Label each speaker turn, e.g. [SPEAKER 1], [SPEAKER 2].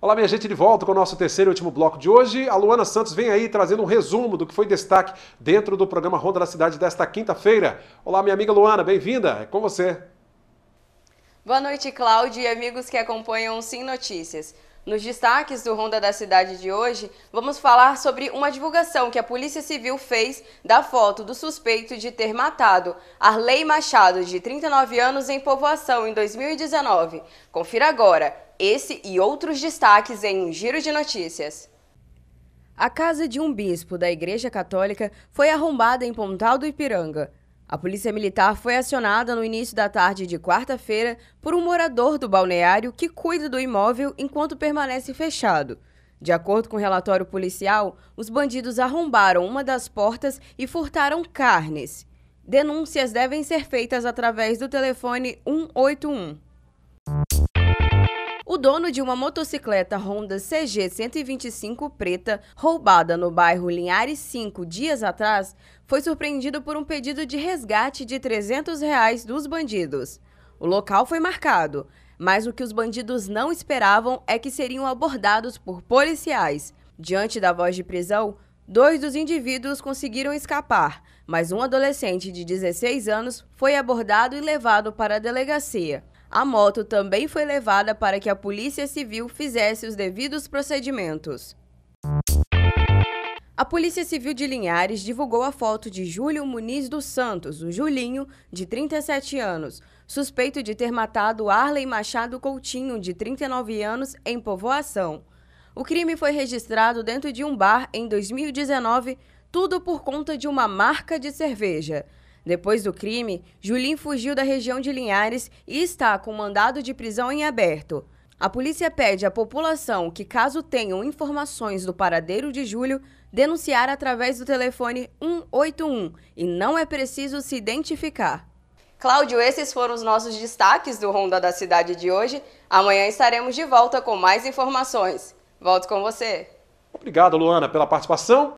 [SPEAKER 1] Olá, minha gente, de volta com o nosso terceiro e último bloco de hoje. A Luana Santos vem aí trazendo um resumo do que foi destaque dentro do programa Ronda da Cidade desta quinta-feira. Olá, minha amiga Luana, bem-vinda, é com você. Boa noite, Cláudio e amigos que acompanham Sim Notícias. Nos destaques do Ronda da Cidade de hoje, vamos falar sobre uma divulgação que a Polícia Civil fez da foto do suspeito de ter matado Arley Machado, de 39 anos, em povoação em 2019. Confira agora. Esse e outros destaques em um Giro de Notícias. A casa de um bispo da Igreja Católica foi arrombada em Pontal do Ipiranga. A polícia militar foi acionada no início da tarde de quarta-feira por um morador do balneário que cuida do imóvel enquanto permanece fechado. De acordo com o relatório policial, os bandidos arrombaram uma das portas e furtaram carnes. Denúncias devem ser feitas através do telefone 181. O dono de uma motocicleta Honda CG 125 preta, roubada no bairro Linhares 5 dias atrás, foi surpreendido por um pedido de resgate de 300 reais dos bandidos. O local foi marcado, mas o que os bandidos não esperavam é que seriam abordados por policiais. Diante da voz de prisão, dois dos indivíduos conseguiram escapar, mas um adolescente de 16 anos foi abordado e levado para a delegacia. A moto também foi levada para que a Polícia Civil fizesse os devidos procedimentos. A Polícia Civil de Linhares divulgou a foto de Júlio Muniz dos Santos, o Julinho, de 37 anos, suspeito de ter matado Arley Machado Coutinho, de 39 anos, em povoação. O crime foi registrado dentro de um bar em 2019, tudo por conta de uma marca de cerveja. Depois do crime, Julim fugiu da região de Linhares e está com mandado de prisão em aberto. A polícia pede à população que, caso tenham informações do paradeiro de Júlio, denunciar através do telefone 181 e não é preciso se identificar. Cláudio, esses foram os nossos destaques do Ronda da Cidade de hoje. Amanhã estaremos de volta com mais informações. Volto com você. Obrigado, Luana, pela participação.